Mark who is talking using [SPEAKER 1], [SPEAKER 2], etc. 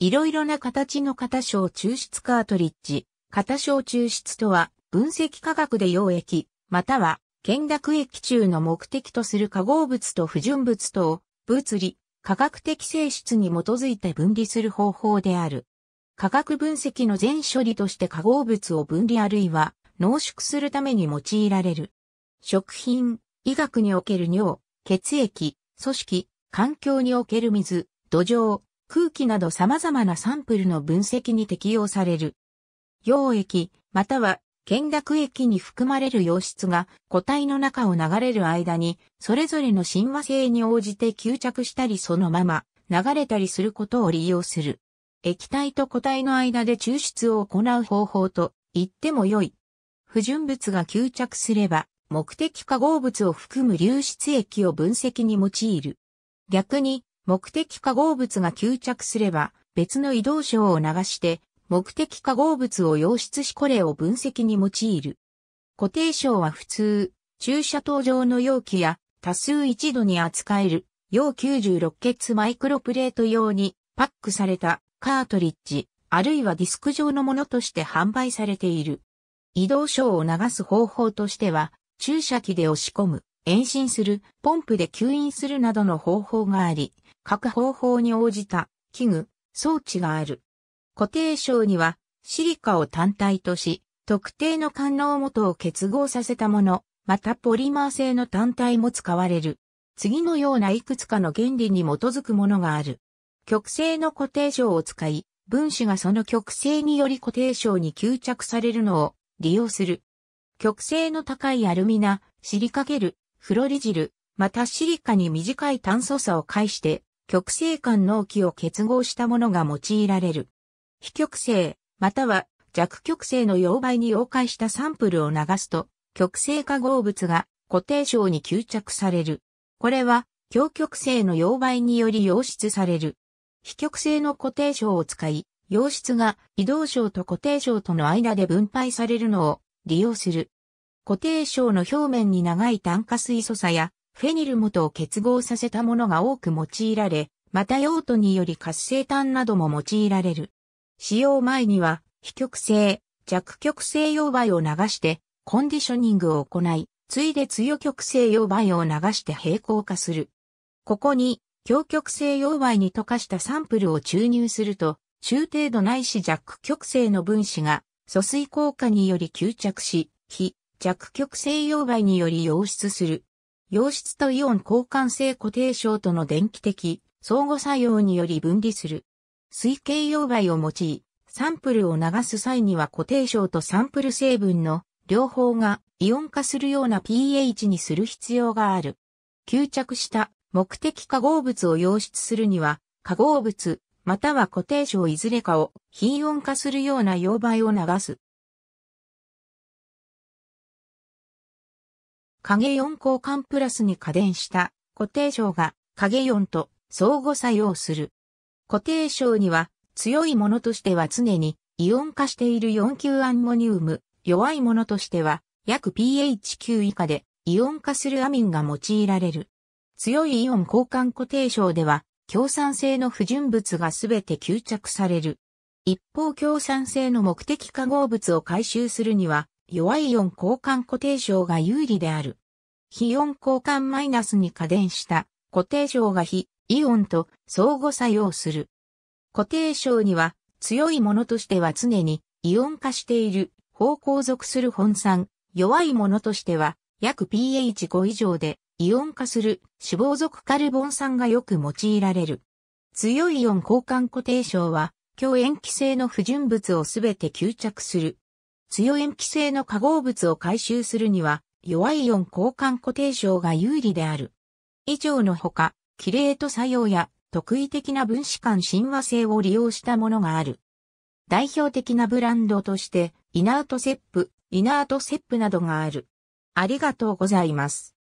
[SPEAKER 1] いろいろな形の型小抽出カートリッジ、型小抽出とは、分析化学で溶液、または、見学液中の目的とする化合物と不純物とを、物理、化学的性質に基づいて分離する方法である。化学分析の全処理として化合物を分離あるいは濃縮するために用いられる。食品、医学における尿、血液、組織、環境における水、土壌、空気など様々なサンプルの分析に適用される。溶液、または、見学液に含まれる溶質が固体の中を流れる間に、それぞれの親和性に応じて吸着したりそのまま流れたりすることを利用する。液体と固体の間で抽出を行う方法と言っても良い。不純物が吸着すれば、目的化合物を含む流出液を分析に用いる。逆に、目的化合物が吸着すれば、別の移動症を流して、目的化合物を溶出しこれを分析に用いる。固定症は普通、駐車等状の容器や多数一度に扱える、要96欠マイクロプレート用にパックされたカートリッジ、あるいはディスク状のものとして販売されている。移動症を流す方法としては、注射器で押し込む。延伸する、ポンプで吸引するなどの方法があり、各方法に応じた器具、装置がある。固定症にはシリカを単体とし、特定の官能元を結合させたもの、またポリマー製の単体も使われる。次のようないくつかの原理に基づくものがある。極性の固定症を使い、分子がその極性により固定症に吸着されるのを利用する。極性の高いアルミナ、シリカゲル、フロリジル、またシリカに短い炭素差を介して、極性間の気を結合したものが用いられる。非極性、または弱極性の溶媒に溶解したサンプルを流すと、極性化合物が固定症に吸着される。これは、強極性の溶媒により溶出される。非極性の固定症を使い、溶質が移動症と固定症との間で分配されるのを利用する。固定症の表面に長い炭化水素さやフェニル元を結合させたものが多く用いられ、また用途により活性炭なども用いられる。使用前には、非極性、弱極性溶媒を流して、コンディショニングを行い、ついで強極性溶媒を流して平行化する。ここに、強極性溶媒に溶かしたサンプルを注入すると、中程度ないし弱極性の分子が、疎水効果により吸着し、非弱極性溶媒により溶出する。溶出とイオン交換性固定症との電気的相互作用により分離する。水系溶媒を用い、サンプルを流す際には固定症とサンプル成分の両方がイオン化するような pH にする必要がある。吸着した目的化合物を溶出するには、化合物または固定症いずれかを非イオン化するような溶媒を流す。影4交換プラスに加電した固定症が影4と相互作用する。固定症には強いものとしては常にイオン化している4級アンモニウム、弱いものとしては約 pH9 以下でイオン化するアミンが用いられる。強いイオン交換固定症では、強酸性の不純物がすべて吸着される。一方強酸性の目的化合物を回収するには、弱いイオン交換固定症が有利である。非音交換マイナスに加電した固定症が非イオンと相互作用する。固定症には強いものとしては常にイオン化している方向属する本酸、弱いものとしては約 pH5 以上でイオン化する脂肪属カルボン酸がよく用いられる。強いイオン交換固定症は、強塩基性の不純物をすべて吸着する。強塩基性の化合物を回収するには、弱いイオン交換固定症が有利である。以上のほか、キレート作用や特異的な分子間親和性を利用したものがある。代表的なブランドとして、イナートセップ、イナートセップなどがある。ありがとうございます。